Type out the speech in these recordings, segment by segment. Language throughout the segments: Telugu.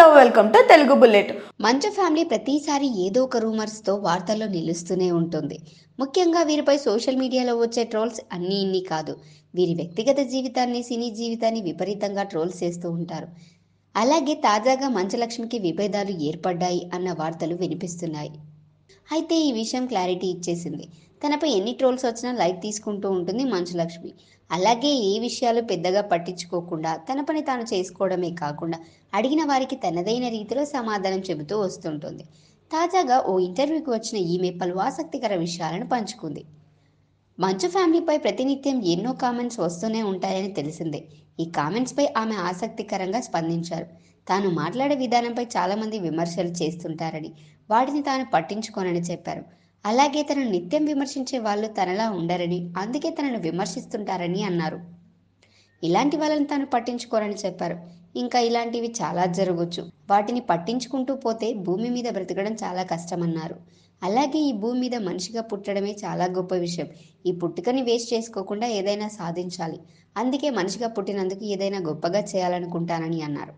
hello welcome to Telugu bullet Manchu family ప్రతిసారి ఏదో ఒక రూమర్స్తో వార్తల్లో నిలుస్తూనే ఉంటుంది ముఖ్యంగా వీరిపై సోషల్ మీడియాలో వచ్చే ట్రోల్స్ అన్ని ఇన్ని కాదు వీరి వ్యక్తిగత జీవితాన్ని సినీ జీవితాన్ని విపరీతంగా ట్రోల్స్ చేస్తూ ఉంటారు అలాగే తాజాగా మంచలక్ష్మికి విభేదాలు ఏర్పడ్డాయి అన్న వార్తలు వినిపిస్తున్నాయి అయితే ఈ విషయం క్లారిటీ ఇచ్చేసింది తనపై ఎన్ని ట్రోల్స్ వచ్చినా లైట్ తీసుకుంటూ ఉంటుంది మంచులక్ష్మి అలాగే ఏ విషయాలు పెద్దగా పట్టించుకోకుండా తన పని తాను చేసుకోవడమే కాకుండా అడిగిన వారికి తనదైన రీతిలో సమాధానం చెబుతూ వస్తుంటుంది తాజాగా ఓ ఇంటర్వ్యూకి వచ్చిన ఈమె పలు ఆసక్తికర విషయాలను పంచుకుంది మంచు ఫ్యామిలీపై ప్రతినిత్యం ఎన్నో కామెంట్స్ వస్తూనే ఉంటాయని తెలిసిందే ఈ కామెంట్స్పై ఆమె ఆసక్తికరంగా స్పందించారు తాను మాట్లాడే విధానంపై చాలామంది విమర్శలు చేస్తుంటారని వాటిని తాను పట్టించుకోనని చెప్పారు అలాగే తనను నిత్యం విమర్శించే వాళ్ళు తనలా ఉండరని అందుకే తనను విమర్శిస్తుంటారని అన్నారు ఇలాంటి వాళ్ళని తాను పట్టించుకోరని చెప్పారు ఇంకా ఇలాంటివి చాలా జరగవచ్చు వాటిని పట్టించుకుంటూ పోతే భూమి మీద బ్రతకడం చాలా కష్టమన్నారు అలాగే ఈ భూమి మీద మనిషిగా పుట్టడమే చాలా గొప్ప విషయం ఈ పుట్టుకని వేస్ట్ చేసుకోకుండా ఏదైనా సాధించాలి అందుకే మనిషిగా పుట్టినందుకు ఏదైనా గొప్పగా చేయాలనుకుంటానని అన్నారు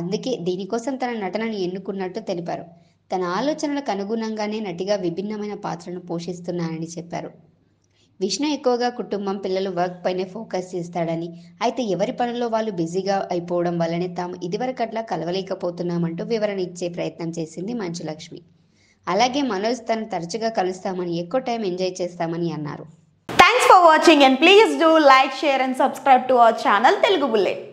అందుకే దీనికోసం తన నటనను ఎన్నుకున్నట్టు తెలిపారు తన ఆలోచనలకు అనుగుణంగానే నటిగా విభిన్నమైన పాత్రను పోషిస్తున్నానని చెప్పారు విష్ణు ఎక్కువగా కుటుంబం పిల్లలు వర్క్ పైనే ఫోకస్ చేస్తాడని అయితే ఎవరి పనుల్లో వాళ్ళు బిజీగా అయిపోవడం వల్లనే తాము ఇదివరకట్లా కలవలేకపోతున్నామంటూ వివరణ ఇచ్చే ప్రయత్నం చేసింది మంచులక్ష్మి అలాగే మనోజ్ తను తరచుగా కలుస్తామని ఎక్కువ టైం ఎంజాయ్ చేస్తామని అన్నారు thanks for watching and please do like share and subscribe to our channel Telugu bullet